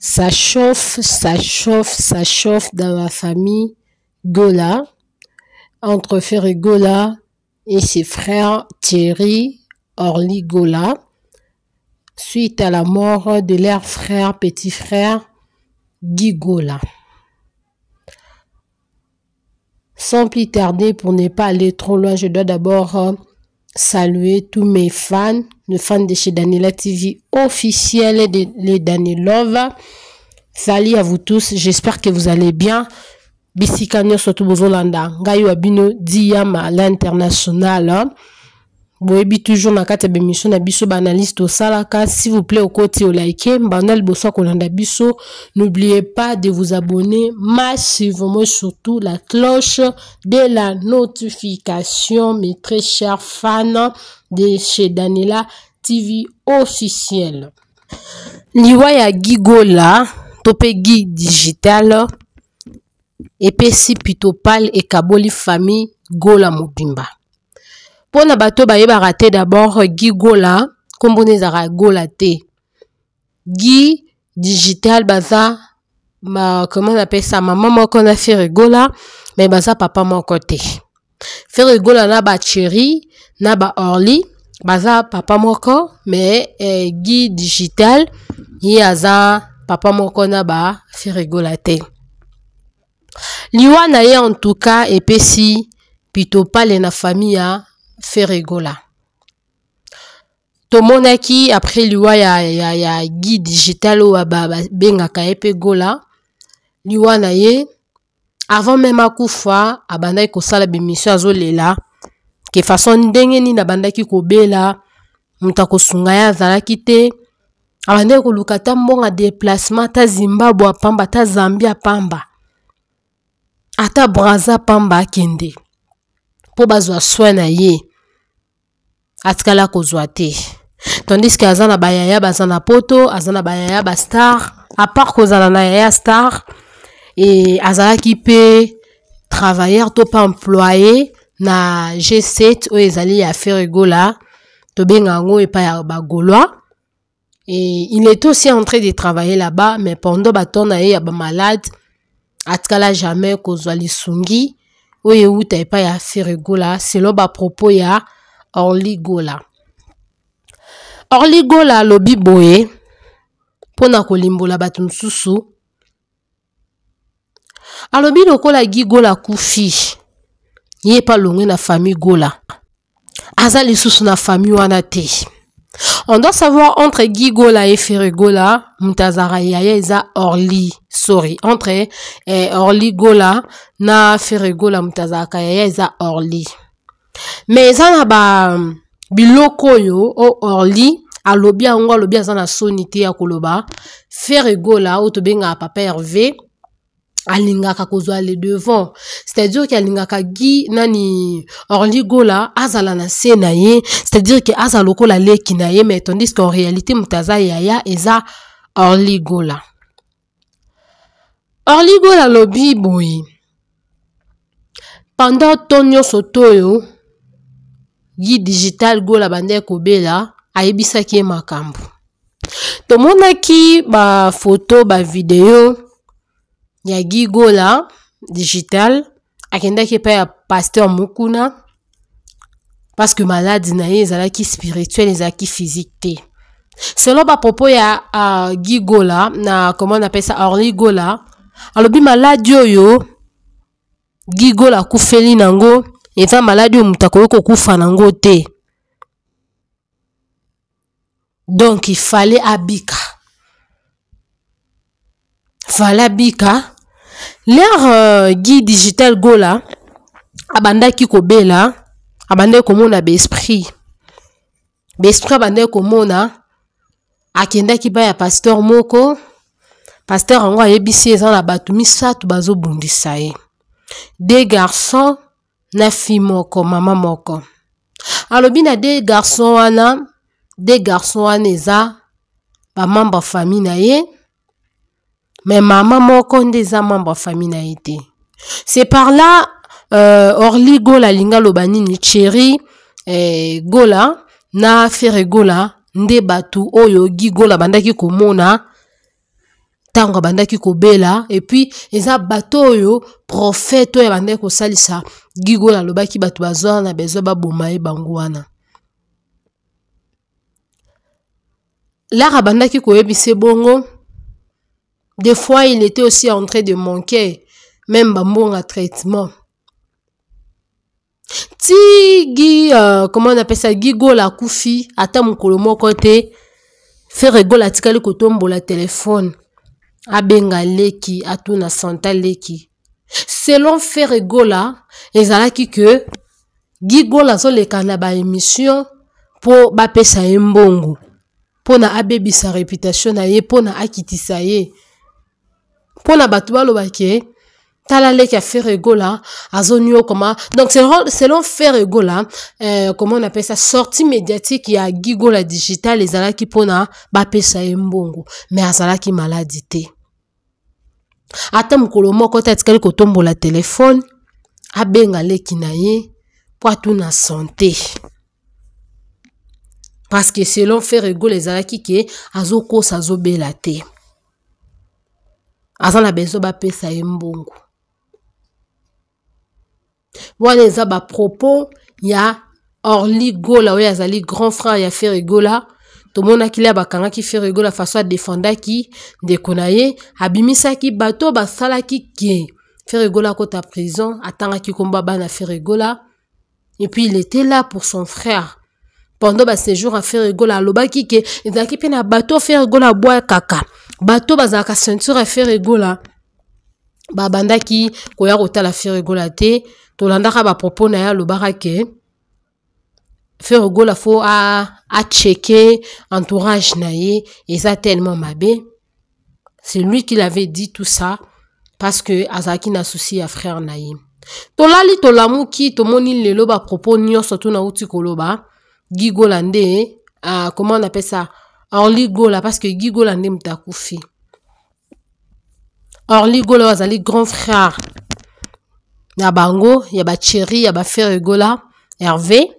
Ça chauffe, ça chauffe, ça chauffe dans la famille Gola, entre Ferry Gola et ses frères Thierry Orly Gola, suite à la mort de leur frère, petit frère Guy Gola. Sans plus tarder, pour ne pas aller trop loin, je dois d'abord euh, saluer tous mes fans, les fans de chez daniela TV officielle et de les danielov Salut à vous tous, j'espère que vous allez bien. Bisika nyoso ngayo abino diyama l'international. Hein boyebi toujours na kati ya bemission na biso baanalyse tosalaka s'il vous plaît au olike mbanda liboso ya kolanda biso n'oubliez pas de vous abonner massivement surtout la cloche de la notification mes très chers fans de chez Daniela tv officiel. liwa ya gigola Topegi digital epesi pitopale ekaboli famille gola mobimba na bato bayebaka te dabord gui gola nkombona la gola te Gui digital baza ma, comment on appelle ça mama moko na Gola, me baza papa moko te Gola na bacheri na baorli baza papa moko me eh, gi digital ye aza papa moko na gola te liwa na ye en tout cas epesi pito pale na famille hein, ferregola tomonaki après liwa ya, ya, ya gui digital oyo babengaka ye mpe gola liwa na ye avant meme akufa abandaki kosala bemission azolela ke façon ndenge nini abandaki kobela moto akosunga ye azalaki te abandaki koluka ata mbonga déplacement ata zimbabwe apamba ata zambi apamba ata braza apamba akende mpo bazwa soin na ye atikala kozwa te tandis ke aza na bayaya baza na poto aza na bayaya bastar apart kozala na yaya star e azalaki mpe travailleur to pa employé na g7 oyo ezali ya ferregola tobenga yango epai ya bagolois Et il est aussi en train de travailler là-bas, mais pendant batona na ye ya malade, atkala jamais kozwa lisungi, oyo euta pa ya ferigola, selon ba propos ya orligola orligola alobi boye mpona kolimbola bato mosusu alobi lokola gigola akufi ye mpe alongwe na famille gola aza lisusu na famille wana te on doit savoir entre gigola e ferigola moto azalaka yaya eza orli sorry entre eh, orli gola na ferigola moto azalaka yaya eza orli me eza na babiloko oyo o orly alobi yango alobi aza na soni te ya koloba ferregola ah, oyo tobengaka papa herve alingaka kozwa le devant c'est-à-dire ke alingaka gi nani orly gola azala na se na ye c'est-à-dire ke aza lokola leki na ye mais tandis que en réalité moto aza yaya eza orly gola orly gola alobi boye pendant to nyonso toyo guy digital gola bandai kobela ayebisaki ye makambo tomonaki bafoto bavideo ya guy gola digital akendaki epai ya paster mokuna parce que maladi na ye ezalaki spirituel ezalaki physique te selo bapropo ya uh, guy gola na comment napesa orly gola alobi maladi oyo guy gola akufeli nango eza maladi oyo moto akoki kokufa nango te donc fale abika fale abika lere euh, gi guy digital gola abandaki kobela abandaki komona baesprit Besprit abandaki komona akendaki ba ya pasteur moko paster yango ayebisi eza na bato misato bazobundisa ye de garçons na fi moko mama moko alobi na de garson wana de garson wana eza bamembre famille na ye me mama moko nde eza membre famille na ye te c'est par là euh, orli gola alingi aloba nini cheri eh, gola na fere gola nde bato oyo gigola bandaki komona ntango bandaki kobela et eza bato oyo profete oyo abandaki kosalisa gigola alobaki bato bazwa ba bezwa baboma ye bango wana lara abandaki koyebisa ebongo des fois il était aussi en train de manquer même bambonga traitement ti euh, comment on appelle ça mon akufi ata mokolo moko te feregol atikali kotombola téléphone abenga leki atuna santaleki. leki selon fere gola ezalaki ke gigola azoleka na baémission mpo bapesa ye mbongo mpo na abebisa réputation na ye mpo na akitisa ye mpo na bato balobaki tala leki ya fere egola azoniokoma donc selon, selon fere gola, euh, comment on appelle ça sortie médiatique ya gigola digital ezalaki mpona bapesa ye mbongo mais azalaki maladi te ata mokolo moko te atikali kotombola telefone abenga leki na ye mpo atuna sante parce que selon fer egole ezalaki ke azokosa azobela te aza na bezo bapesa ye mbongo wana eza bapropos ya orli gola oyo azali grand frère ya fer egola tomonaki le bakanga ferrego la faso adefendaki ndeko na ye abimisaki bato basalaki ke ferregola akota prison atangaki komba bana ferregola et puis il était là pour son frère pendant baséjour a ferregola alobaki ke ezalaki mpe na bato ferregola abwakaka bato bazalaka ceinture ya ferregola babandaki koya kotala ferregola te tolandaka bapropos na ye alobaka ke fe kokola fo acheke entourage na ye eza tellement mabe c'est lui qui l'avait dit tout ça parce que azalaki na susi ya frère na ye tolali tolamuki tomoni lelo bapropos nyonso to nauti koloba gigola nde uh, comment on appelle ça orli gola parce que gigola nde moto akufi orli gola oyo azali grand frère na bango ya bacheri ya bafere gola herve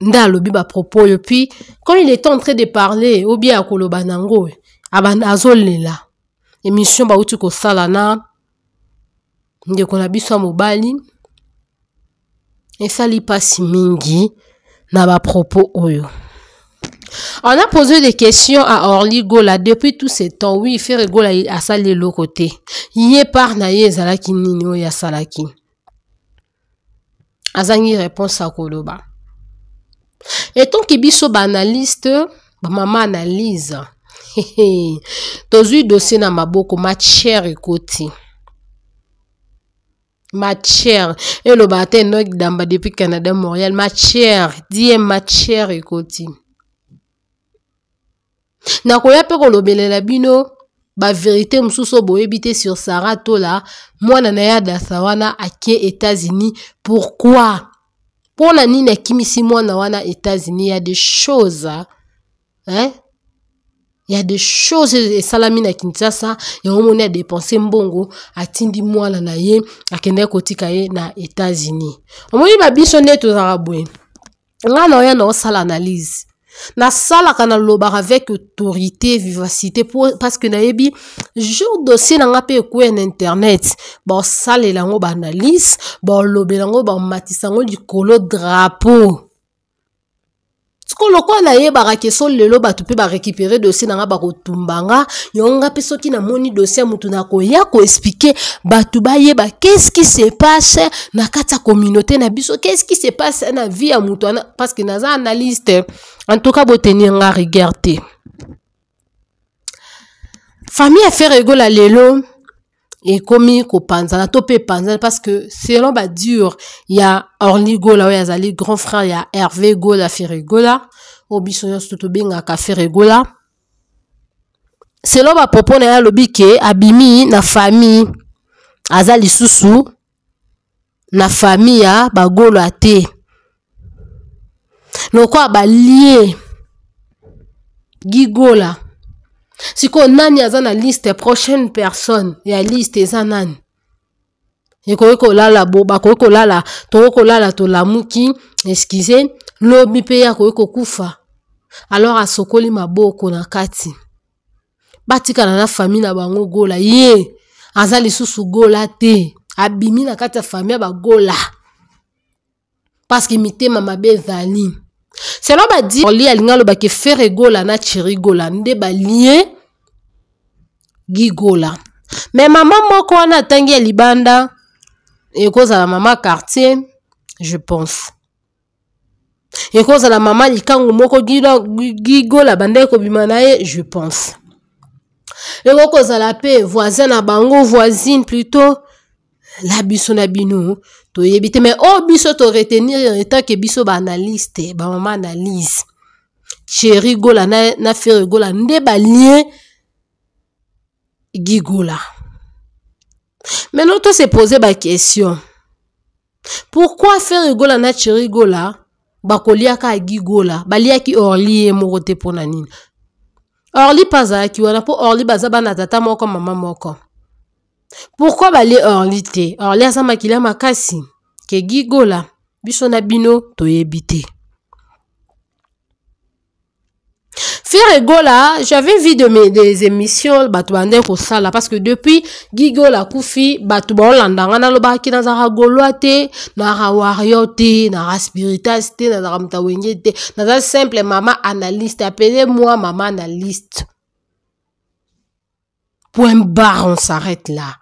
ndalobi ba propos yo pi, quand il était en train de parler ou obia koloba nango abana azolela émission ko salana na ko na biso et ça li passe mingi na propos oyo on a posé des questions à Orly Gola depuis tout ce temps. Oui, Ferre Gola a sali le côté. Yé par na yé zalaki nini o ya salaki. Azangi réponse à Koloba. etongi biso baanalyste bamama analyse tozwi dossier na maboko matière ekoti matière elobaka te nok damba depuis canada montréal matière die matière ekoti nakoya mpe kolobelela bino baverité mosusu boyebi te sur sara tola mwana na ye adasa wana akie états-unis pourquoi mpona nini akimisi mwana wana etats-unis ya de chose eh? ya de chose esalami na kinshasa yango moni adepense mbongo atindi mwana na ye akendaki kotika ye na etats-unis omoni babiso nde tozalaka boye ngai na oya na osala analyse nasalaka nalobaka avec autorité vivacité parce que nayebi jour dossier na nga mpe ekweya na internet baosalela yango baanalyse baolobela yango baomatisa yango likolo drapeau sikoyo na ye ke so lelo bato ba récupérer dossier na nga bakotumba yonga yango nga dossier mutuna namoni ko ya expliquer nakoya ba bato bayeba qu'est-ce qui se passe na kata communauté na biso qu'est-ce qui se passe na vie ya motu parce que za analyste en tout cas tenir nga regarder famille famille ya ferregola lelo et ekomi kopanzana to tope panza, parce que selon bah, il y a orli gola ya Zali, grand frère il y ya Hervé gola ferregola oyo biso ka tobengaka Gola. selon il bah, na a ke abimi na famille aza lisusu na famille ya bagolo ya te ba balie gigola sikoyo nani aza na liste prochaine personne ya liste eza nani ekoki kolala bo bakoki kolala tokoki kolala tolamuki eskize lobi mpe ye akoki kokufa alors asokoli maboko na kati batikala na fami na bango gola ye aza lisusu gola te abimi na kati ya fami ya bagola parceke mitema mabe ezali selon badi alingi alobaki fere egola na chiri egola nde balie gigola me mama moko wana atangi ya libanda ekozala mama quartier je pense ekozala mama likangu moko gigola bandeki kobima na ye je pense ekokozala mpe voisin na bango voisine plutôt la biso na bino toyebi te me oyo oh, biso toretenir etanke biso baanalyste bamama analyse chéri gola na, na fere gola nde balien gigola maintenant tose pose baquestion pourquoi fere gola na chéri gola bakoliaka agigola baliaki orli ye moko te mpo na nini orli mpe azalaki wana mpo orli baza bana tata moko mama moko pourkui balie orli te orli aza makila makasi kegi gola biso na bino toyebi te Frère Egola, j'avais vu de mes des émissions bato bande ko sala parce que depuis Gigola Kufi bato ba landa ngana lo baki na zara Gaulois te, na ra warrior te, na ra spiritas te, na ra mtawenge te, na za simple maman analyste, appelez-moi maman analyste. Point barre, on s'arrête là.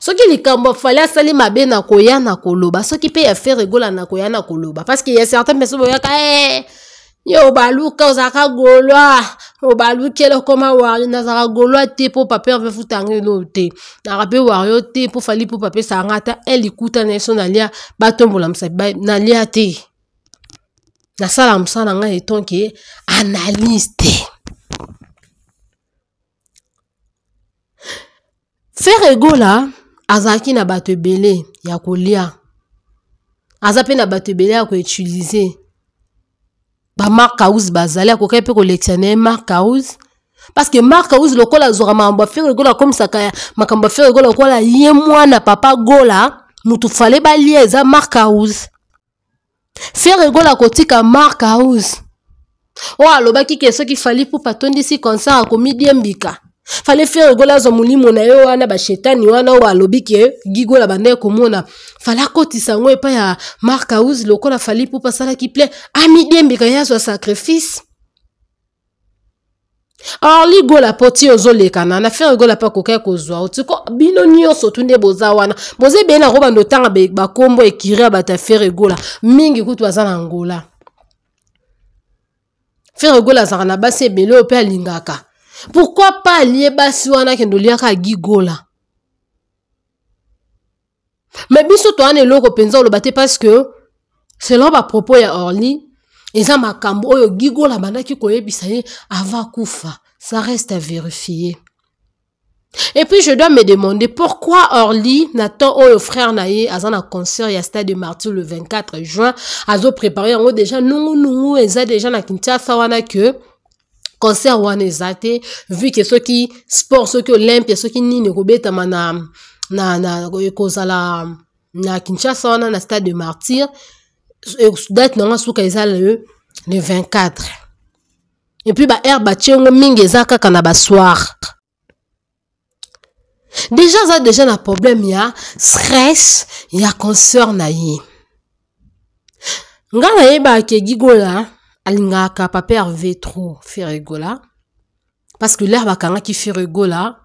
soki likambo fale asali mabe na koya na koloba soki mpe ya fe regola na koya na koloba parceke ya certaine personne boyaka e eh, ye obaluka ozalaka golwa obaluki elokoma wario nazalaka golwa te mpo pape ave futanga eno te naka mpe wario te mpo fali mpo pape sanga ata e likuta na ye so nalia batombola mosapi nalia te nasala mosala na ngai etonke eh, analyse te Faire la Azaki na pas belé, ya kolia aza Azapi na bato belé, ya koutilize ko house bazali akokaki mpe kolekisa na ye mark house parce que mark house lokola azwaka makambo afere gola akomisaka makamba afere gola lokola ye mwana papa gola mutu fale balia eza mark house fere gola akotika mark house oyo oh, alobaki ke ki fali pupa si konsa akomidi ye mbika fale frere gola azwa molimo na ye wana bashetani wana oyo alobiki gigola bandeke komona fale akotisa yango epai ya mark aus lokola fali mpupa asalaki plein amidiembeka ye azwa sacrifice orli gola mpo ti ozolekana na frere gola mpe akokai kozwa otiko bino nyonso tu nde boza wana boza ebeye nango bando ntanga bakombo ekiri ya bato ya frere gola mingi kutu baza na ngola frere gola azalaka na basi ebele oyo mpe alingaka pourquoi pas aliye basi wana akende oliaka gigola Mais biso toane logo penzo le te parce que selon propos ya orly eza makambo oyo gigola qui connaît ye avant Koufa, ça reste à vérifier et puis je dois me demander pourquoi orly na ou oyo frère Naye ye un concert ya stade martyr le 24 juin azoprépare déjà deja nungunungu eza déjà na kinshasa wana que concert wana eza te vu ke soki sport soki olympia soki nini ekobetama na, na, na ekozala na kinshasa wana na stade de martyr e, date nango suka eza le, le 24 epuis baare batie yango mingi eza kaka na basoir deja aza deja na problème ya stress ya concert na ye ngai nayebaka egigola alingaka papa herve trop feregola parce que lere bakangaki feregola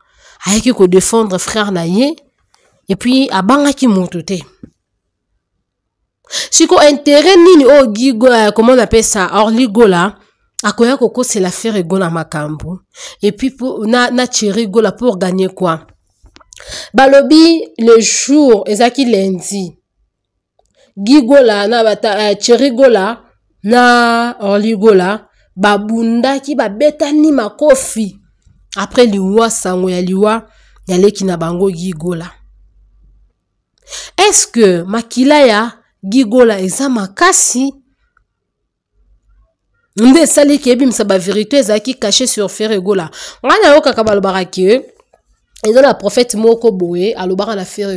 ayaki kodefendre frère na ye epuis abangaki moto te siko intere nini oyo gigo komona eh, apesa orli gola akoya kokosela feregola makambo epuis na, na thierry gola mpo organie kua balobi le jour ezalaki lendi gigola na bata uh, thierry gola na Babunda ki ba betani makofi Après liwa sango ya liwa ya ki na bango gigola eske makila ya gigola eza makasi nde ba ebimisa eza ki caché sur fer egola Wana kaka balobaka ke eza la prophète moko boye alobaka na fer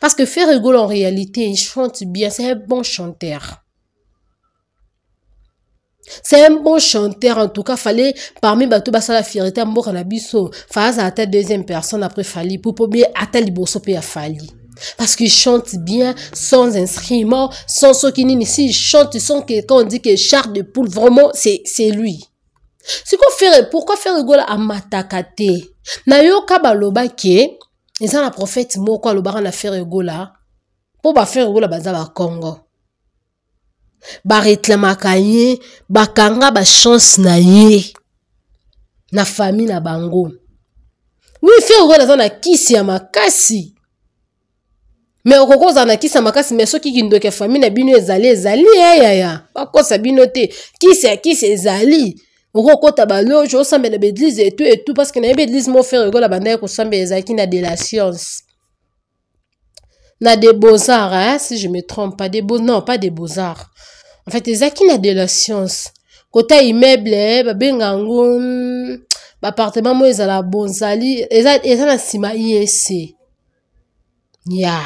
parce que fer en réalité il chante bien c'est un bon chanteur c'est un bon chanteur en tout cas fallait parmi bato basala fierté ya mboka na biso faa azala ata deuxième personne après fali mpo mpo bie ata liboso mpe ya fali parce qu'il chante bien sans instrument sans soki nini si chante sans que quand on dit que char de poule vraiment c'est lui siko faire pourquoi faire rigola amataka te nayoka balobaki eza na prophète moko alobaka na faire rigola mpo bafare rigola baza bakongo bareklamaka ye bakanga bachance na ye na famille na bango wi fer okoki aza na kisi ya makasi me okoki kozala na kisi ya makasi me soki kindoki ya famille na bino ezali ezali eyaya bakosa bino te kisi ya kisi ezali okokota baloge osambela baeglize etu etu parceke nayebi eglize mo fer ekola bandaki kosambela ezalaki na de la science na des beaux-arts, hein, si je me trompe pas, des beaux, non, pas des beaux-arts, en fait eza kina de la science kota immeuble babenga yango hmm, baappartement moko ezala bonzali eza, eza na nsima iesc ya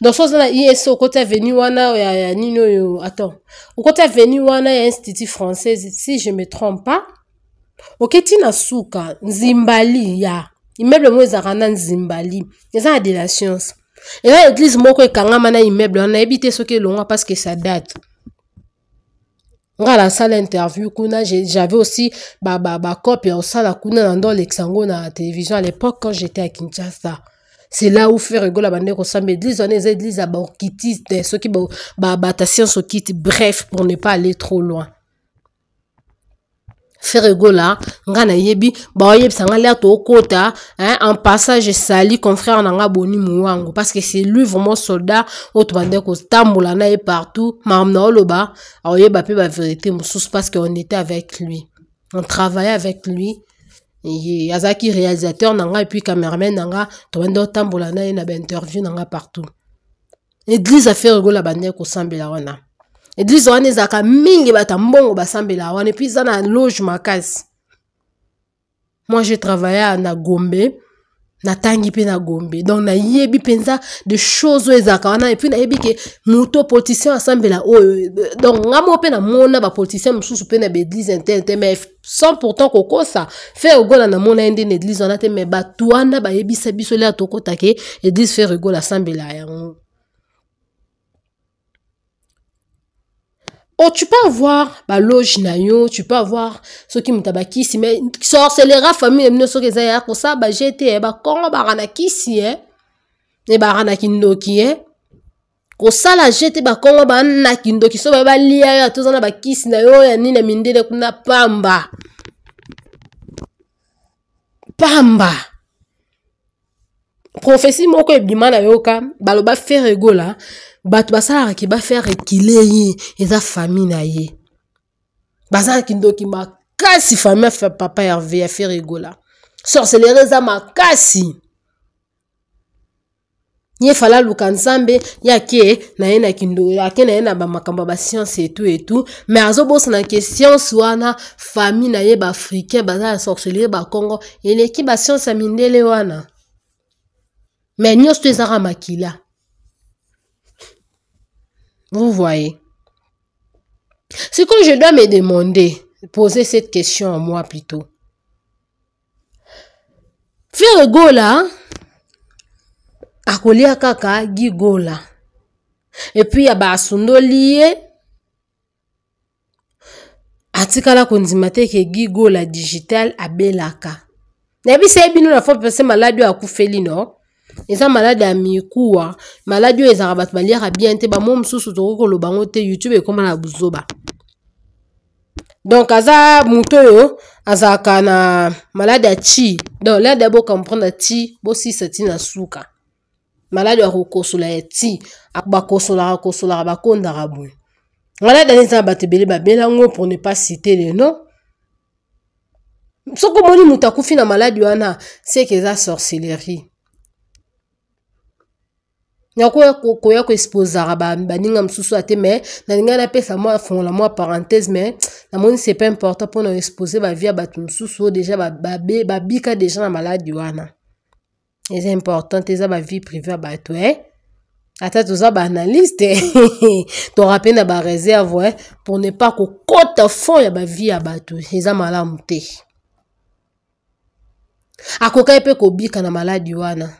donc so oza na iesc okota veni wana ya, ya nini oyo attend okota veni wana ya institut française si je me trompe pas oketi na suka nzimbali ya immeuble moko ezalaka na nzimbali eza na de la science eza église moko ekangama na immeuble wana nayebi te soki elongwa parce que sa date voilà ça interview kuna j'avais aussi et ya kosala kuna dans l'Exango yango na télévision à l'époque quand j'étais à kinshasa c'est là où fait faire rigola bandeko samba église wana eza qui ya baorkitiste soki batatien sokiti bref pour ne pas aller trop loin Ferregola, ngana yebi, ba yeb sangala to kota, hein, en passage sali confrère nanga boni mouango parce que c'est lui vraiment soldat otobande ko Lana na partout, mamna oloba, ayeba pe ba vérité moussous, parce qu'on était avec lui. On travaillait avec lui. Yazaki réalisateur nanga et puis cameraman nanga, tobande Lana na na interview nanga partout. Église a Ferregola bande ko sambela wana. eglize wana ezalaka mingi bato mbongo basambela wana epui eza na loge makasi moi je travaille na gombe natangi mpe na gombe donc nayebi mpenza de chose oyo ezalaka wana epui nayebi ke moto politicien asambela oyo donc nga moko mpe namona bapoliticien mosusu mpe na baeglize interne te mais sans pourtant kokosa fer egola namona ye nde na eglize wana te mais bato wana bayebisa biso lela tokota ke eglize fer egola asambela yango Oh, tu peux avoir bah, loge nayo, tu peux avoir ceux qui m'ont kisi, mais sorcelera famille, ne sont que ça, pour ça, bah, j'étais, eh, bah, quand, eh, eh, bah, rana kisi, hein, et bah, rana kindoki, hein, kosala jete bakongo banaki ndoki so baye balia yo atoza na bakisi na yo ya nini ya mindele kuna pamba pamba profesi moko ebima na yo ka baloba ferregola bato basalaka ke bafere ekile ye eza fami na ye bazalaki ndoki makasi fami ya papa herve ya fere egola sorcellerie eza makasi ye fala aluka nzambe ye ake na ye na kindo ake na ye na bamakambo ya basiance etu etu me azobosana ke siance wana fami na ye baafricain baza ya sorcellerie bakongo eleki basiance ya mindele wana me nyonso to ezaka makila Vous voyez. Ce que je dois me demander, poser cette question à moi plutôt. Faire Gola, hein? à kaka gigola. Hein? Et puis, à basundo lié. atikala ke digital abelaka. Na bise na fo pese à eza malade ya mikuwa maladi oyo ezalaka bato baliaka bien te bamo mosusu tokoki koloba yango te youtube ekóma na buzoba donc aza moto oyo azalaka na malade ya ti donc lade ya bocomprendre ti bosisa ti na suka malade ya kokosola ya ti bakosolaka kosolaka bakondaka boye malade ani eza na bato ebele babelango pour ne pas citer le nom soki omoni moto akufi na maladi wana seke eza sorcellerie nakoya koya koexposaka baninga mosusu ate me nalingai napesa mwa fongola mwa parenthèse me namoni c'est pas important mpona expose bavie ya bato mosusu oyo deja babika deja na maladi wana eza important eza bavie privé ya bato e eh? ata toza baanalyste torape na bareserve eh? pour ne pas kokɔta fond ya bavie ya bato eza malamu te akokai mpe kobika na maladi wana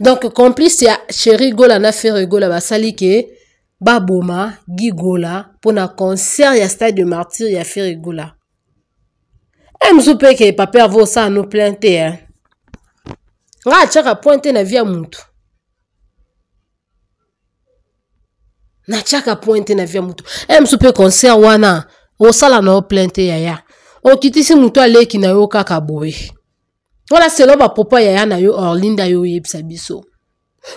donc complice ya sheri gola na fere gola basali ke baboma gigola mpona concert ya stade de martyre ya fere gola e eh, mosu mpe ke pape avo osala no plain te e nga atiaka point te na vi ya motu natiaka point te na vi ya motu e eh, mosu mpe concert wana osala na yo plain te yaya okitisi motu aleki na yo kaka boye wana selo bapropo ya ya na yo orlinda yo oyebisa biso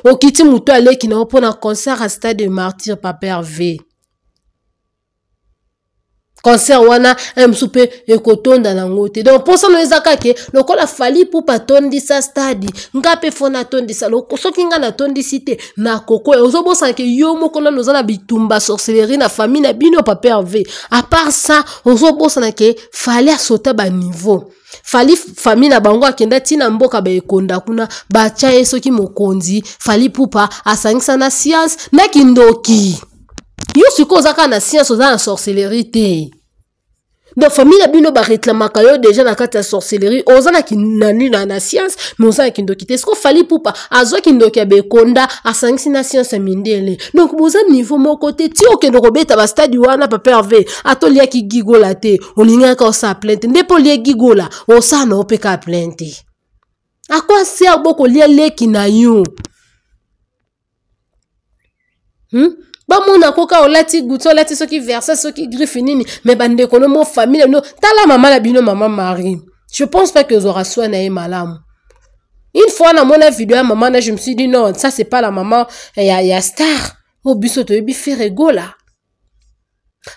okiti moto aleki na yo mpo na concert ya stade de martyr paper v concert wana eh, mosu mpe ekotonda nango te donc mposa no eza kake lokola fali pupa atondisa stadi nga mpe fo natondisa soki nga natondisi te nakokoya eh, ozobosana ke yo moko nano oza na bitumba sorcellerie na famille na bino paper v apart sa ozobosana ke fali asota baniveau fali fami na bango akenda ntina mboka baekonda kuna batya ye soki mokonzi fali pupa asangisa na siance na kindoki yo sikoyo oza kaka na siance oza na sorcellerie te donc famille na bino baréclamaka yo déjà na kati ya sorcellerie oza na kinani na, na science me oza na kindoki te ceque ofali pupa azwa kindoki ya bekonda asangisi na science ya mindele donc boza niveau moko te ti okende kobeta bastadi wana paperve ata oliaki gigola te olingaka osala plainte nde mpo olie gigola osala na opeka plainte akwa ser bokolia leki na yo hmm? bamona koka olati guti olati soki verse soki griffe nini me bandeko no mo famille no tala mama na bino mama marie je pense pas que ozwaka swa na ye malamu une fois namona video ya mama na je me suis dit non ça c'est pas la mama eh, ya, ya star o oh, biso toyebi faire egola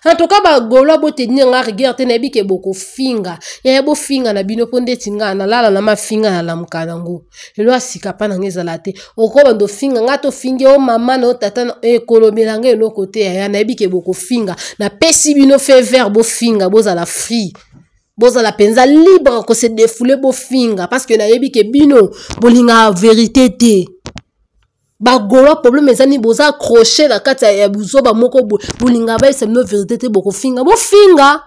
en tout cas bagolo aboteni yanga regard te nayebi ke bokofinga yaya bofinga na bino mpo ndeti ngai nalala na mafinga nalamuka nango lelo asika mpa nanga ezala te okoba ndofinga ngai tofingi o mama na o tata ekolobela nga eloko te yaya nayebi ke bokofinga napesi bino fe vert bofinga bozala free bozala mpenza libre kose defule bofinga parce que nayebi ke bino bolingaka verité te bagola probleme ezani boza accroche na kati ya buzoba moko boye bolinga baesamino verité te bokofinga bofinga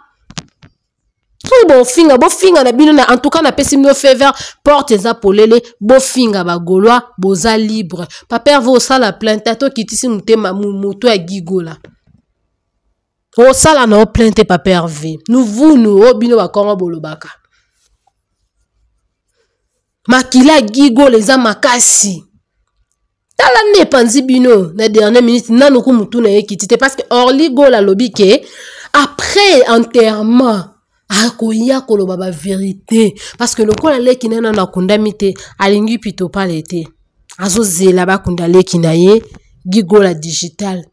soki bofinga bofinga na bino na entouka napesi bino fever porte eza polele bofinga bagolwa boza libre paper vo osala plainte ata okitisi motema moto ya gigola osala na o plainte paper v nuvunu oyo bino bakongo bolobaka makila ya gigola eza makasi tala nde epanzi bino na dernière minute nanu ku mutu na ye kiti te parce que orli gol alobi ke après enterrement akoya koloba bavérité parce que lokola leki na ye nanu akundami te alingi pitopale te azozela bakunda leki na ye gigola digital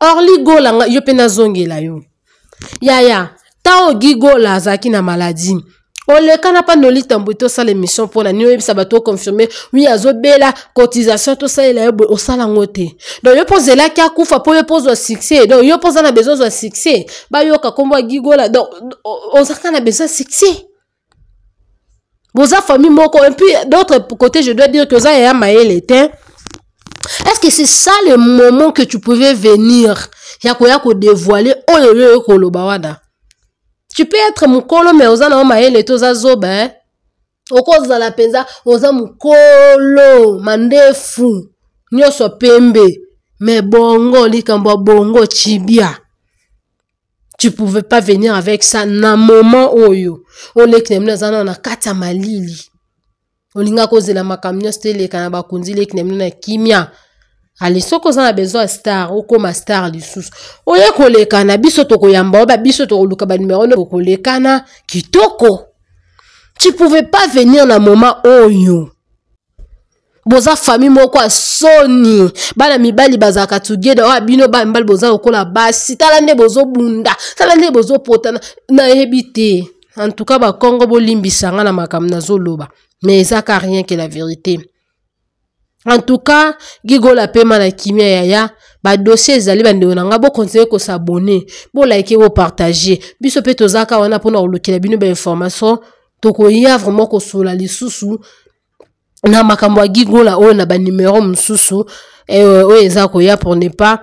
orli golanga yo mpe nazongela yo yaya ntango gigola azalaki na maladi le mpa na pour la nuit mpona nini oyebisa bato oui azo bela, cotisation tosalela yo boye osala yango te donc yo mpo ki akufa mpo yo pose ozwa succès donc yo mpo na besoin ozwa succès yo ka ya gigola donc on ozaka na besoin succès boza famille moko et puis d'autre côté je dois dire que oza yaya mayele te est-ce que c'est ça le moment que tu pouvais venir ya yako dévoiler oyo yo yo tu peux être mokolo me oza na yo mayele te oza zoba eh? okozala mpenza oza mokolo mandefu nyonso pembe me bongo likambo ya bongo chibia tu pouvais pas venir avec ça na moment oyo oleki na bino aza nao na kati ya malili olingaka kozela makambo nyonso te eleka na bakonzi leki na bino na kimia ale soki oza na besoin ya star okóma star lisusu oye kolekana biso tokoyamba oyo babiso tokoluka banumero tokolekana kitoko tu pouvais pas venir na moma oyo boza fami moko ya soni bana mibali bazalaka togeda oyo bino bana mibali boza lokola basi tala nde bozobunda tala nde bozopotana nayebi te en tout cas bakongo bolimbisanga na makambo nazoloba mais ezaka rien ke la vérité en tout cas gigola pema na kimia yaya ba dossier ezali bandeko na nga bo liker ou partager. biso peto tozaka wana pona kolukela bino bainformation ya vraiment li lisusu na makambo Gigo gigola o na banimero eh oyo ça ya pour ne pas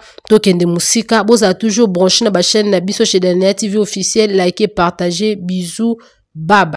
musique, bo za toujours branché na chaîne, na biso chez dania tv officiel like partagez, bisous, baba